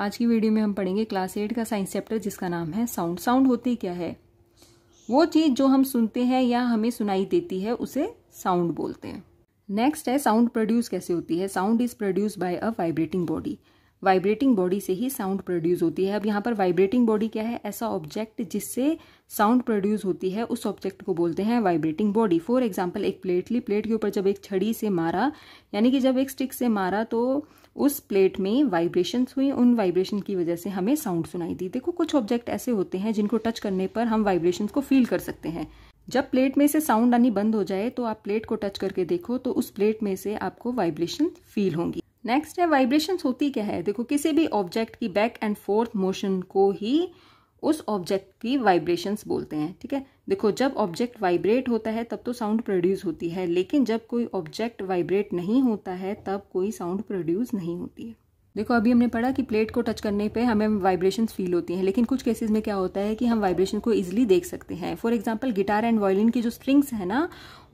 आज की वीडियो में हम पढ़ेंगे क्लास एट का साइंस चैप्टर जिसका नाम है साउंड साउंड होती क्या है वो चीज़ जो हम सुनते हैं या हमें सुनाई देती है उसे साउंड बोलते हैं नेक्स्ट है साउंड प्रोड्यूस कैसे होती है sound is produce by a vibrating body vibrating body से ही साउंड प्रोड्यूस होती है अब यहाँ पर वाइब्रेटिंग बॉडी क्या है ऐसा ऑब्जेक्ट जिससे साउंड प्रोड्यूस होती है उस ऑब्जेक्ट को बोलते हैं वाइब्रेटिंग बॉडी फॉर एग्जाम्पल एक प्लेट ली प्लेट के ऊपर जब एक छड़ी से मारा यानी कि जब एक स्टिक से मारा तो उस प्लेट में वाइब्रेशंस हुई उन वाइब्रेशन की वजह से हमें साउंड सुनाई दी देखो कुछ ऑब्जेक्ट ऐसे होते हैं जिनको टच करने पर हम वाइब्रेशंस को फील कर सकते हैं जब प्लेट में से साउंड आनी बंद हो जाए तो आप प्लेट को टच करके देखो तो उस प्लेट में से आपको वाइब्रेशन फील होंगी नेक्स्ट है वाइब्रेशन होती क्या है देखो किसी भी ऑब्जेक्ट की बैक एंड फोर्थ मोशन को ही उस ऑब्जेक्ट की वाइब्रेशंस बोलते हैं ठीक है देखो जब ऑब्जेक्ट वाइब्रेट होता है तब तो साउंड प्रोड्यूस होती है लेकिन जब कोई ऑब्जेक्ट वाइब्रेट नहीं होता है तब कोई साउंड प्रोड्यूस नहीं होती है देखो अभी हमने पढ़ा कि प्लेट को टच करने पे हमें वाइब्रेशन फील होती हैं लेकिन कुछ केसेस में क्या होता है कि हम वाइब्रेशन को इजिली देख सकते हैं for example guitar and violin की जो स्ट्रिंग्स हैं ना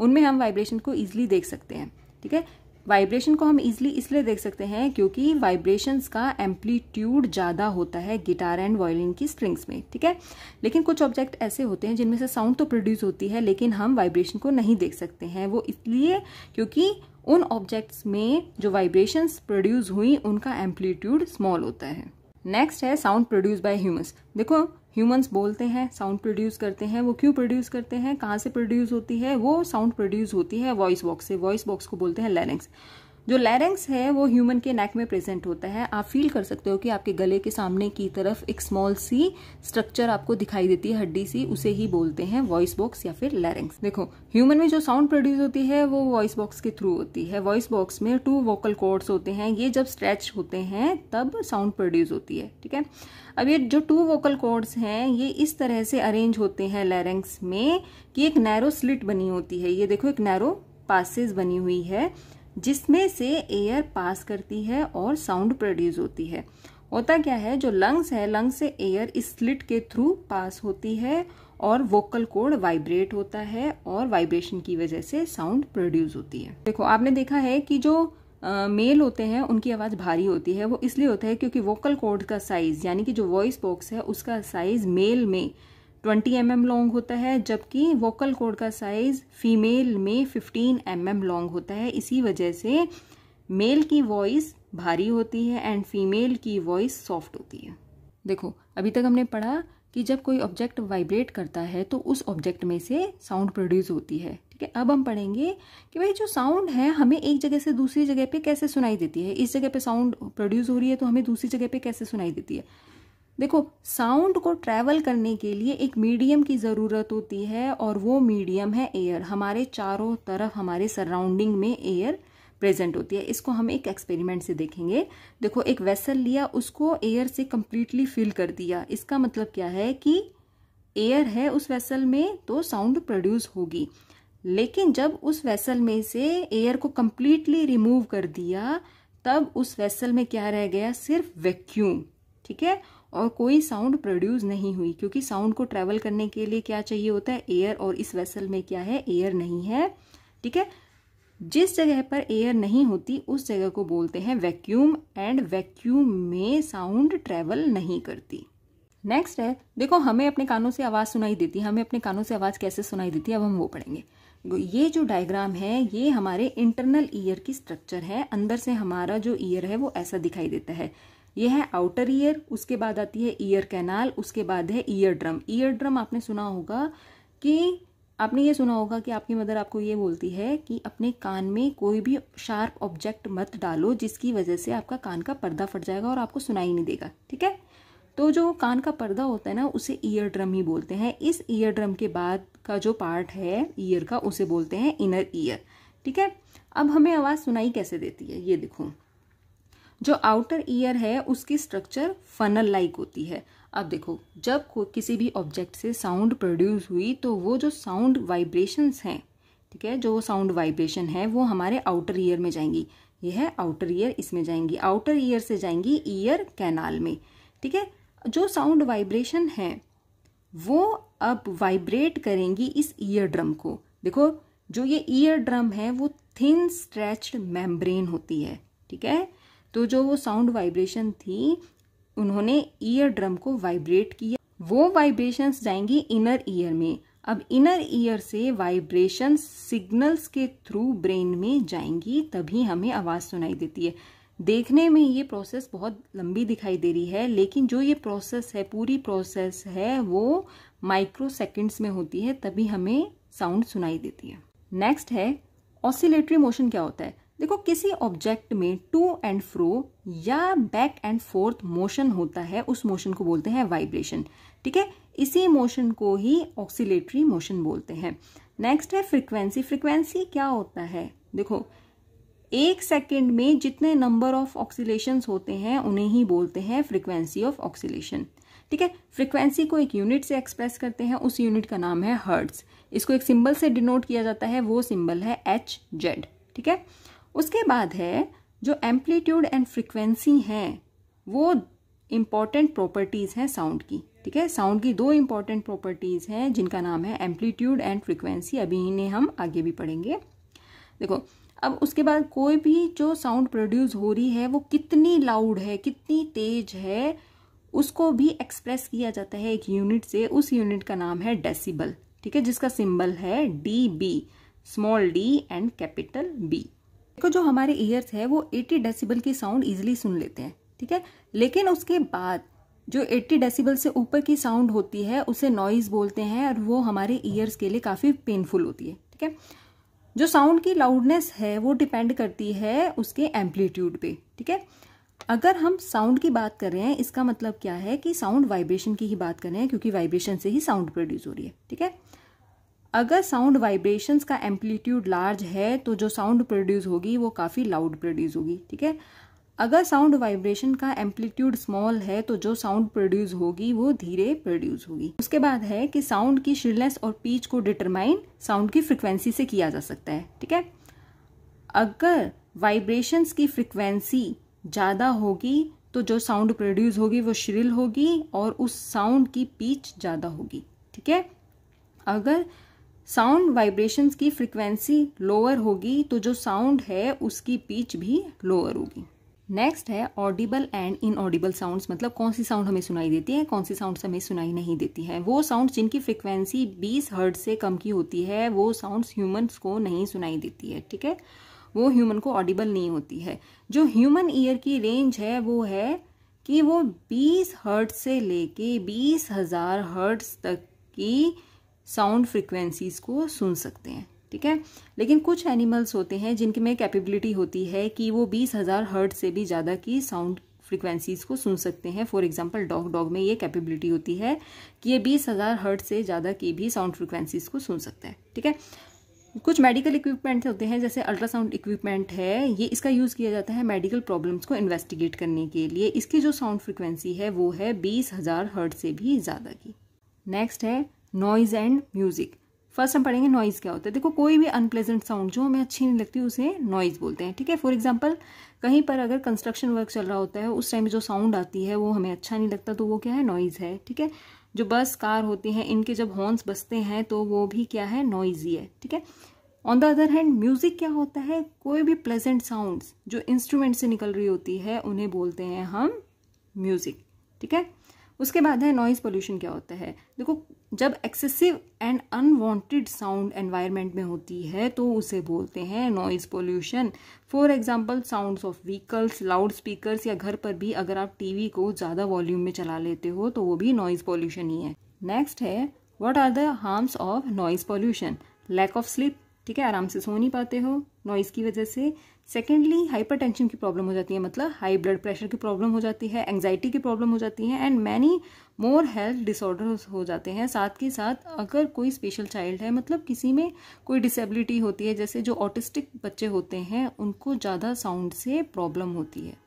उनमें हम वाइब्रेशन को ईजिली देख सकते हैं ठीक है वाइब्रेशन को हम इजिली इसलिए देख सकते हैं क्योंकि वाइब्रेशंस का एम्पलीट्यूड ज़्यादा होता है गिटार एंड वायलिन की स्ट्रिंग्स में ठीक है लेकिन कुछ ऑब्जेक्ट ऐसे होते हैं जिनमें से साउंड तो प्रोड्यूस होती है लेकिन हम वाइब्रेशन को नहीं देख सकते हैं वो इसलिए क्योंकि उन ऑब्जेक्ट्स में जो वाइब्रेशंस प्रोड्यूस हुई उनका एम्पलीट्यूड स्मॉल होता है नेक्स्ट है साउंड प्रोड्यूस बाय ह्यूमंस देखो ह्यूमंस बोलते हैं साउंड प्रोड्यूस करते हैं वो क्यों प्रोड्यूस करते हैं कहाँ से प्रोड्यूस होती है वो साउंड प्रोड्यूस होती है वॉइस बॉक्स से वॉइस बॉक्स को बोलते हैं लैरिंग्स जो लैरेंक्स है वो ह्यूमन के नेक में प्रेजेंट होता है आप फील कर सकते हो कि आपके गले के सामने की तरफ एक स्मॉल सी स्ट्रक्चर आपको दिखाई देती है हड्डी सी उसे ही बोलते हैं वॉइस बॉक्स या फिर लैरेंक्स देखो ह्यूमन में जो साउंड प्रोड्यूस होती है वो वॉइस बॉक्स के थ्रू होती है वॉइस बॉक्स में टू वोकल कॉर्ड्स होते हैं ये जब स्ट्रेच होते हैं तब साउंड प्रोड्यूस होती है ठीक है अब ये जो टू वोकल कॉर्ड्स हैं ये इस तरह से अरेंज होते हैं लैरेंक्स में कि एक नैरो स्लिट बनी होती है ये देखो एक नैरो पासिस बनी हुई है जिसमें से एयर पास करती है और साउंड प्रोड्यूस होती है होता क्या है जो लंग्स है लंग्स से एयर इस स्लिट के थ्रू पास होती है और वोकल कोड वाइब्रेट होता है और वाइब्रेशन की वजह से साउंड प्रोड्यूस होती है देखो आपने देखा है कि जो मेल uh, होते हैं उनकी आवाज़ भारी होती है वो इसलिए होता है क्योंकि वोकल कोड का साइज़ यानी कि जो वॉइस बॉक्स है उसका साइज़ मेल में ट्वेंटी एम लॉन्ग होता है जबकि वोकल कोड का साइज फीमेल में फिफ्टीन एम एम लॉन्ग होता है इसी वजह से मेल की वॉइस भारी होती है एंड फीमेल की वॉइस सॉफ्ट होती है देखो अभी तक हमने पढ़ा कि जब कोई ऑब्जेक्ट वाइब्रेट करता है तो उस ऑब्जेक्ट में से साउंड प्रोड्यूस होती है ठीक है अब हम पढ़ेंगे कि भाई जो साउंड है हमें एक जगह से दूसरी जगह पे कैसे सुनाई देती है इस जगह पे साउंड प्रोड्यूस हो रही है तो हमें दूसरी जगह पे कैसे सुनाई देती है देखो साउंड को ट्रैवल करने के लिए एक मीडियम की ज़रूरत होती है और वो मीडियम है एयर हमारे चारों तरफ हमारे सराउंडिंग में एयर प्रेजेंट होती है इसको हम एक एक्सपेरिमेंट से देखेंगे देखो एक वेसल लिया उसको एयर से कम्प्लीटली फिल कर दिया इसका मतलब क्या है कि एयर है उस वेसल में तो साउंड प्रोड्यूस होगी लेकिन जब उस वेसल में से एयर को कम्प्लीटली रिमूव कर दिया तब उस वेसल में क्या रह गया सिर्फ वैक्यूम ठीक है और कोई साउंड प्रोड्यूस नहीं हुई क्योंकि साउंड को ट्रैवल करने के लिए क्या चाहिए होता है एयर और इस वेसल में क्या है एयर नहीं है ठीक है जिस जगह पर एयर नहीं होती उस जगह को बोलते हैं वैक्यूम एंड वैक्यूम में साउंड ट्रैवल नहीं करती नेक्स्ट है देखो हमें अपने कानों से आवाज़ सुनाई देती है हमें अपने कानों से आवाज़ कैसे सुनाई देती है अब हम वो पढ़ेंगे ये जो डायग्राम है ये हमारे इंटरनल ईयर की स्ट्रक्चर है अंदर से हमारा जो ईयर है वो ऐसा दिखाई देता है यह है आउटर ईयर उसके बाद आती है ईयर कैनाल उसके बाद है ईयर ड्रम ईयर ड्रम आपने सुना होगा कि आपने ये सुना होगा कि आपकी मदर आपको ये बोलती है कि अपने कान में कोई भी शार्प ऑब्जेक्ट मत डालो जिसकी वजह से आपका कान का पर्दा फट जाएगा और आपको सुनाई नहीं देगा ठीक है तो जो कान का पर्दा होता है ना उसे ईयर ड्रम ही बोलते हैं इस ईयर ड्रम के बाद का जो पार्ट है ईयर का उसे बोलते हैं इनर ईयर ठीक है अब हमें आवाज़ सुनाई कैसे देती है ये देखूँ जो आउटर ईयर है उसकी स्ट्रक्चर फनल लाइक होती है अब देखो जब कोई किसी भी ऑब्जेक्ट से साउंड प्रोड्यूस हुई तो वो जो साउंड वाइब्रेशंस हैं ठीक है जो साउंड वाइब्रेशन है वो हमारे आउटर ईयर में जाएंगी ये है आउटर ईयर इसमें जाएंगी आउटर ईयर से जाएंगी ईयर कैनाल में ठीक है जो साउंड वाइब्रेशन है वो अब वाइब्रेट करेंगी इस ईयर ड्रम को देखो जो ये ईयर ड्रम है वो थिन स्ट्रेच्ड मेम्ब्रेन होती है ठीक है तो जो वो साउंड वाइब्रेशन थी उन्होंने ईयर ड्रम को वाइब्रेट किया वो वाइब्रेशंस जाएंगी इनर ईयर में अब इनर ईयर से वाइब्रेशन सिग्नल्स के थ्रू ब्रेन में जाएंगी तभी हमें आवाज़ सुनाई देती है देखने में ये प्रोसेस बहुत लंबी दिखाई दे रही है लेकिन जो ये प्रोसेस है पूरी प्रोसेस है वो माइक्रो सेकेंड्स में होती है तभी हमें साउंड सुनाई देती है नेक्स्ट है ऑसिलेटरी मोशन क्या होता है देखो किसी ऑब्जेक्ट में टू एंड फ्रो या बैक एंड फोर्थ मोशन होता है उस मोशन को बोलते हैं वाइब्रेशन ठीक है इसी मोशन को ही ऑक्सीलेटरी मोशन बोलते हैं नेक्स्ट है फ्रिक्वेंसी फ्रिक्वेंसी क्या होता है देखो एक सेकेंड में जितने नंबर ऑफ ऑक्सीलेशन होते हैं उन्हें ही बोलते हैं फ्रिक्वेंसी ऑफ ऑक्सीलेशन ठीक है फ्रिक्वेंसी को एक यूनिट से एक्सप्रेस करते हैं उस यूनिट का नाम है हर्ट्स इसको एक सिंबल से डिनोट किया जाता है वो सिंबल है एच जेड ठीक है उसके बाद है जो एम्पलीट्यूड एंड फ्रिक्वेंसी हैं वो इम्पॉर्टेंट प्रॉपर्टीज़ हैं साउंड की ठीक है साउंड की दो इम्पॉर्टेंट प्रॉपर्टीज़ हैं जिनका नाम है एम्पलीट्यूड एंड फ्रिक्वेंसी अभी इन्हें हम आगे भी पढ़ेंगे देखो अब उसके बाद कोई भी जो साउंड प्रोड्यूस हो रही है वो कितनी लाउड है कितनी तेज है उसको भी एक्सप्रेस किया जाता है एक यूनिट से उस यूनिट का नाम है डेसिबल ठीक है जिसका सिंबल है d B small d and capital B देखो जो हमारे ईयर्स है वो 80 डेसिबल की साउंड इजिली सुन लेते हैं ठीक है लेकिन उसके बाद जो 80 डेसिबल से ऊपर की साउंड होती है उसे नॉइज बोलते हैं और वो हमारे ईयर्स के लिए काफ़ी पेनफुल होती है ठीक है जो साउंड की लाउडनेस है वो डिपेंड करती है उसके एम्पलीट्यूड पे ठीक है अगर हम साउंड की बात कर रहे हैं इसका मतलब क्या है कि साउंड वाइब्रेशन की ही बात कर रहे हैं क्योंकि वाइब्रेशन से ही साउंड प्रोड्यूस हो रही है ठीक है अगर साउंड वाइब्रेशंस का एम्पलीट्यूड लार्ज है तो जो साउंड प्रोड्यूस होगी वो काफ़ी लाउड प्रोड्यूस होगी ठीक है अगर साउंड वाइब्रेशन का एम्पलीट्यूड स्मॉल है तो जो साउंड प्रोड्यूस होगी वो धीरे प्रोड्यूस होगी उसके बाद है कि साउंड की श्रिलनेस और पीच को डिटरमाइन साउंड की फ्रिक्वेंसी से किया जा सकता है ठीक है अगर वाइब्रेशंस की फ्रिक्वेंसी ज़्यादा होगी तो जो साउंड प्रोड्यूस होगी वो श्रिल होगी और उस साउंड की पीच ज़्यादा होगी ठीक है अगर साउंड वाइब्रेशंस की फ्रिक्वेंसी लोअर होगी तो जो साउंड है उसकी पीच भी लोअर होगी नेक्स्ट है ऑडिबल एंड इनऑडिबल साउंड्स मतलब कौन सी साउंड हमें सुनाई देती है कौन सी साउंड हमें सुनाई नहीं देती है वो साउंड जिनकी फ्रिक्वेंसी 20 हर्ट से कम की होती है वो साउंड्स ह्यूमंस को नहीं सुनाई देती है ठीक है वो ह्यूमन को ऑडिबल नहीं होती है जो ह्यूमन ईयर की रेंज है वो है कि वो 20 हर्ट से लेके बीस हज़ार हर्ट्स तक की साउंड फ्रिक्वेंसीज को सुन सकते हैं ठीक है लेकिन कुछ एनिमल्स होते हैं जिनके में कैपेबिलिटी होती है कि वो बीस हज़ार हर्ट से भी ज़्यादा की साउंड फ्रिक्वेंसीज़ को सुन सकते हैं फॉर एग्जाम्पल डॉग डॉग में ये कैपेबिलिटी होती है कि ये बीस हज़ार हर्ट से ज़्यादा की भी साउंड फ्रिक्वेंसीज़ को सुन सकते हैं ठीक है कुछ मेडिकल इक्विपमेंट होते हैं जैसे अल्ट्रासाउंड इक्विपमेंट है ये इसका यूज़ किया जाता है मेडिकल प्रॉब्लम्स को इन्वेस्टिगेट करने के लिए इसकी जो साउंड फ्रिक्वेंसी है वो है बीस हज़ार हर्ट से भी ज़्यादा की नेक्स्ट है नॉइज़ एंड म्यूज़िक फर्स्ट हम पढ़ेंगे नॉइज़ क्या होता है देखो कोई भी अनप्लेजेंट साउंड जो हमें अच्छी नहीं लगती उसे नॉइज़ बोलते हैं ठीक है फॉर एग्जाम्पल कहीं पर अगर कंस्ट्रक्शन वर्क चल रहा होता है उस टाइम जो साउंड आती है वो हमें अच्छा नहीं लगता तो वो क्या है नॉइज़ है ठीक है जो बस कार होती हैं इनके जब हॉर्न्स बजते हैं तो वो भी क्या है नॉइज़ी है ठीक है on the other hand music क्या होता है कोई भी प्लेजेंट साउंड्स जो इंस्ट्रूमेंट से निकल रही होती है उन्हें बोलते हैं हम म्यूज़िक ठीक है उसके बाद है नॉइज़ पोल्यूशन क्या होता है देखो जब excessive and unwanted sound environment में होती है तो उसे बोलते हैं noise pollution for example sounds of vehicles loudspeakers या घर पर भी अगर आप टीवी को ज़्यादा वॉल्यूम में चला लेते हो तो वो भी नॉइज़ पोल्यूशन ही है नेक्स्ट है what are the harms of noise pollution lack of sleep ठीक है आराम से सो नहीं पाते हो नॉइज़ की वजह से सेकेंडली हाइपरटेंशन की प्रॉब्लम हो जाती है मतलब हाई ब्लड प्रेशर की प्रॉब्लम हो जाती है एंगजाइटी की प्रॉब्लम हो जाती है and many more health disorders हो जाते हैं साथ के साथ अगर कोई स्पेशल चाइल्ड है मतलब किसी में कोई डिसेबिलिटी होती है जैसे जो ऑटिस्टिक बच्चे होते हैं उनको ज़्यादा साउंड से प्रॉब्लम होती है